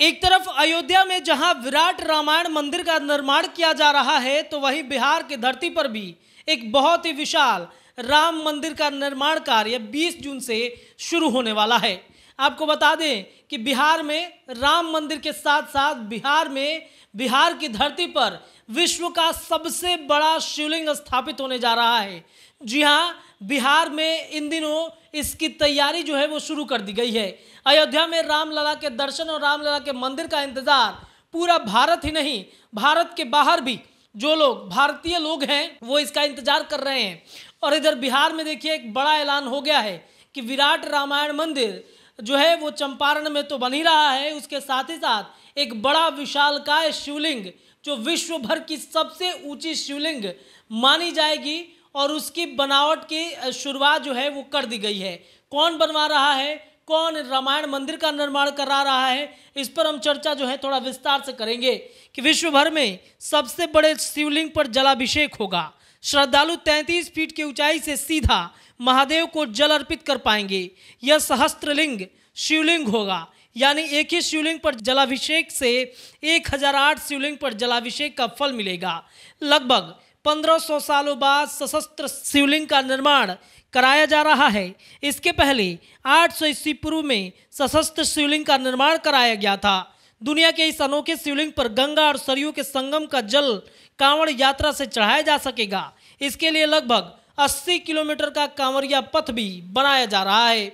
एक तरफ अयोध्या में जहां विराट रामायण मंदिर का निर्माण किया जा रहा है तो वहीं बिहार की धरती पर भी एक बहुत ही विशाल राम मंदिर का निर्माण कार्य 20 जून से शुरू होने वाला है आपको बता दें कि बिहार में राम मंदिर के साथ साथ बिहार में बिहार की धरती पर विश्व का सबसे बड़ा शिवलिंग स्थापित होने जा रहा है जी हाँ बिहार में इन दिनों इसकी तैयारी जो है वो शुरू कर दी गई है अयोध्या में रामलला के दर्शन और रामलला के मंदिर का इंतज़ार पूरा भारत ही नहीं भारत के बाहर भी जो लोग भारतीय लोग हैं वो इसका इंतजार कर रहे हैं और इधर बिहार में देखिए एक बड़ा ऐलान हो गया है कि विराट रामायण मंदिर जो है वो चंपारण में तो बन ही रहा है उसके साथ ही साथ एक बड़ा विशालकाय शिवलिंग जो विश्व भर की सबसे ऊंची शिवलिंग मानी जाएगी और उसकी बनावट की शुरुआत जो है वो कर दी गई है कौन बनवा रहा है कौन रामायण मंदिर का निर्माण करा रहा है इस पर हम चर्चा जो है थोड़ा विस्तार से करेंगे कि विश्व भर में सबसे बड़े शिवलिंग पर जलाभिषेक होगा श्रद्धालु 33 फीट की ऊंचाई से सीधा महादेव को जल अर्पित कर पाएंगे यह सहस्त्रलिंग शिवलिंग होगा यानी एक ही शिवलिंग पर जलाभिषेक से 1008 शिवलिंग पर जलाभिषेक का फल मिलेगा लगभग सौ सालों बाद सशस्त्र शिवलिंग का निर्माण कराया जा रहा है इसके पहले 800 सौ ईस्वी पूर्व में सशस्त्र शिवलिंग का निर्माण कराया गया था दुनिया के इस अनोखे शिवलिंग पर गंगा और सरयू के संगम का जल कांवड़ यात्रा से चढ़ाया जा सकेगा इसके लिए लगभग 80 किलोमीटर का कांवरिया पथ भी बनाया जा रहा है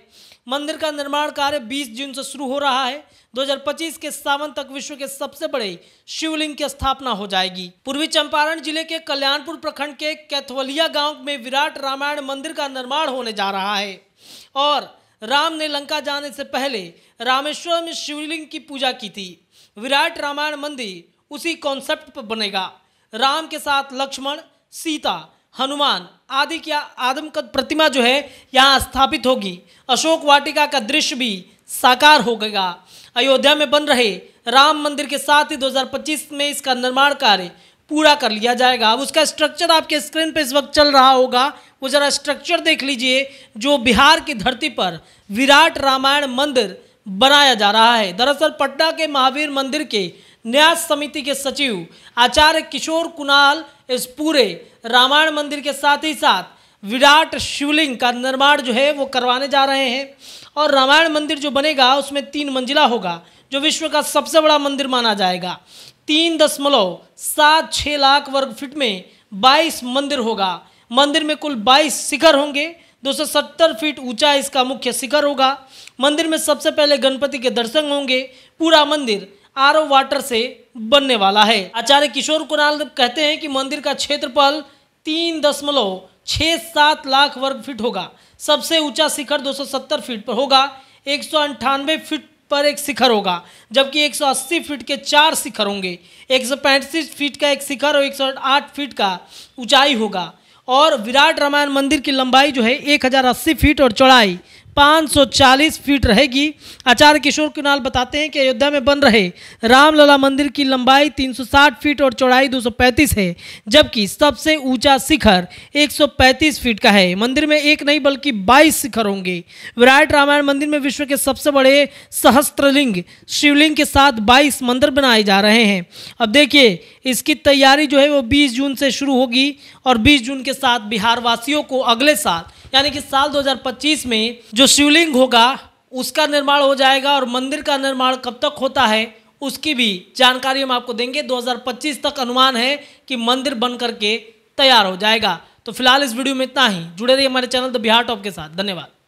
मंदिर का निर्माण कार्य 20 जून से शुरू हो रहा है 2025 के सावन तक विश्व के सबसे बड़े शिवलिंग की स्थापना हो जाएगी पूर्वी चंपारण जिले के कल्याणपुर प्रखंड के कैथवलिया गांव में विराट रामायण मंदिर का निर्माण होने जा रहा है और राम ने लंका जाने से पहले रामेश्वर में शिवलिंग की पूजा की थी विराट रामायण मंदिर उसी कॉन्सेप्ट पर बनेगा राम के साथ लक्ष्मण सीता हनुमान आदि की आदमकद प्रतिमा जो है यहाँ स्थापित होगी अशोक वाटिका का दृश्य भी साकार हो गया अयोध्या में बन रहे राम मंदिर के साथ ही 2025 में इसका निर्माण कार्य पूरा कर लिया जाएगा अब उसका स्ट्रक्चर आपके स्क्रीन पर इस वक्त चल रहा होगा वो ज़रा स्ट्रक्चर देख लीजिए जो बिहार की धरती पर विराट रामायण मंदिर बनाया जा रहा है दरअसल पटना के महावीर मंदिर के न्यास समिति के सचिव आचार्य किशोर कुणाल इस पूरे रामायण मंदिर के साथ ही साथ विराट शिवलिंग का निर्माण जो है वो करवाने जा रहे हैं और रामायण मंदिर जो बनेगा उसमें तीन मंजिला होगा जो विश्व का सबसे बड़ा मंदिर माना जाएगा तीन दशमलव सात छः लाख वर्ग फीट में बाईस मंदिर होगा मंदिर में कुल बाईस शिखर होंगे दो सौ सत्तर फीट ऊंचा इसका मुख्य शिखर होगा मंदिर में सबसे पहले गणपति के दर्शन होंगे पूरा मंदिर आर वाटर से बनने वाला है आचार्य किशोर कुणाल कहते हैं कि मंदिर का क्षेत्रफल तीन दशमलव छः सात लाख वर्ग फीट होगा सबसे ऊंचा शिखर 270 फीट पर होगा एक फीट पर एक शिखर होगा जबकि 180 फीट के चार शिखर होंगे एक फीट का एक शिखर और 108 फीट का ऊंचाई होगा और विराट रामायण मंदिर की लंबाई जो है 1080 फीट और चौड़ाई 540 फीट रहेगी आचार्य किशोर कुणाल बताते हैं कि अयोध्या में बन रहे रामलला मंदिर की लंबाई 360 फीट और चौड़ाई 235 है जबकि सबसे ऊंचा शिखर 135 फीट का है मंदिर में एक नहीं बल्कि 22 शिखर होंगे विराट रामायण मंदिर में विश्व के सबसे बड़े सहस्त्रलिंग शिवलिंग के साथ बाईस मंदिर बनाए जा रहे हैं अब देखिए इसकी तैयारी जो है वो बीस जून से शुरू होगी और बीस जून के साथ बिहारवासियों को अगले साल यानी कि साल 2025 में जो शिवलिंग होगा उसका निर्माण हो जाएगा और मंदिर का निर्माण कब तक होता है उसकी भी जानकारी हम आपको देंगे 2025 तक अनुमान है कि मंदिर बन करके तैयार हो जाएगा तो फिलहाल इस वीडियो में इतना ही जुड़े रहिए हमारे चैनल द बिहार टॉप के साथ धन्यवाद